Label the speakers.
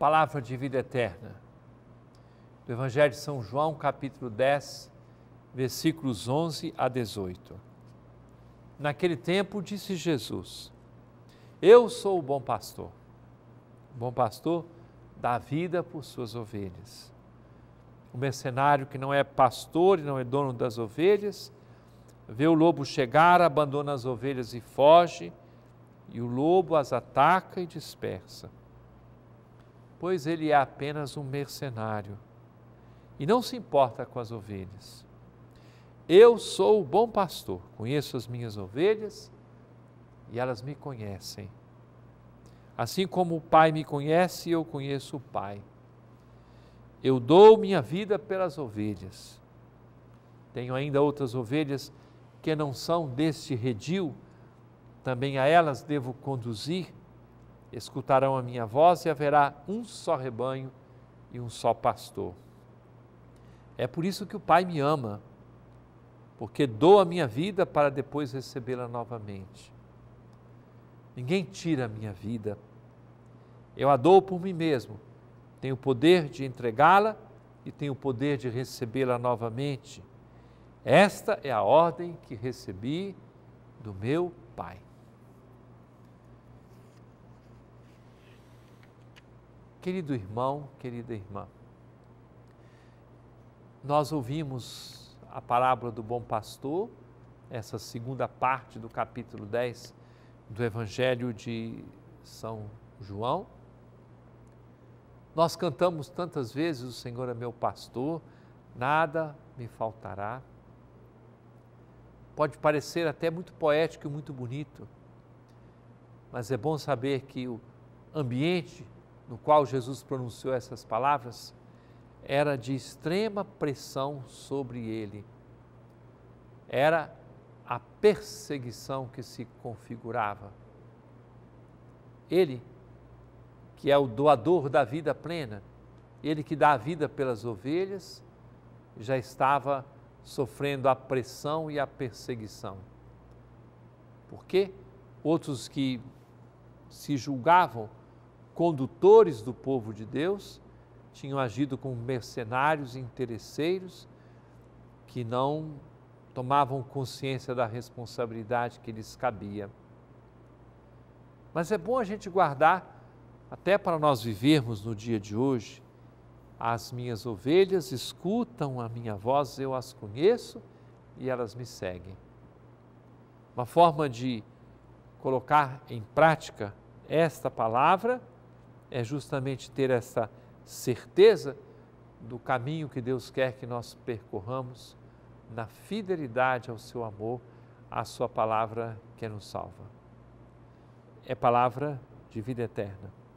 Speaker 1: palavra de vida eterna. Do Evangelho de São João, capítulo 10, versículos 11 a 18. Naquele tempo disse Jesus: Eu sou o bom pastor. O bom pastor dá vida por suas ovelhas. O mercenário que não é pastor e não é dono das ovelhas, vê o lobo chegar, abandona as ovelhas e foge, e o lobo as ataca e dispersa pois ele é apenas um mercenário e não se importa com as ovelhas. Eu sou o bom pastor, conheço as minhas ovelhas e elas me conhecem. Assim como o Pai me conhece, eu conheço o Pai. Eu dou minha vida pelas ovelhas. Tenho ainda outras ovelhas que não são deste redil, também a elas devo conduzir escutarão a minha voz e haverá um só rebanho e um só pastor. É por isso que o Pai me ama, porque dou a minha vida para depois recebê-la novamente. Ninguém tira a minha vida. Eu a dou por mim mesmo. Tenho o poder de entregá-la e tenho o poder de recebê-la novamente. Esta é a ordem que recebi do meu Pai. Querido irmão, querida irmã, nós ouvimos a parábola do bom pastor, essa segunda parte do capítulo 10 do Evangelho de São João. Nós cantamos tantas vezes: O Senhor é meu pastor, nada me faltará. Pode parecer até muito poético e muito bonito, mas é bom saber que o ambiente no qual Jesus pronunciou essas palavras era de extrema pressão sobre ele. Era a perseguição que se configurava. Ele, que é o doador da vida plena, ele que dá a vida pelas ovelhas, já estava sofrendo a pressão e a perseguição. Por quê? Outros que se julgavam condutores do povo de Deus, tinham agido como mercenários interesseiros que não tomavam consciência da responsabilidade que lhes cabia. Mas é bom a gente guardar, até para nós vivermos no dia de hoje, as minhas ovelhas escutam a minha voz, eu as conheço e elas me seguem. Uma forma de colocar em prática esta palavra é justamente ter essa certeza do caminho que Deus quer que nós percorramos na fidelidade ao seu amor, à sua palavra que nos salva. É palavra de vida eterna.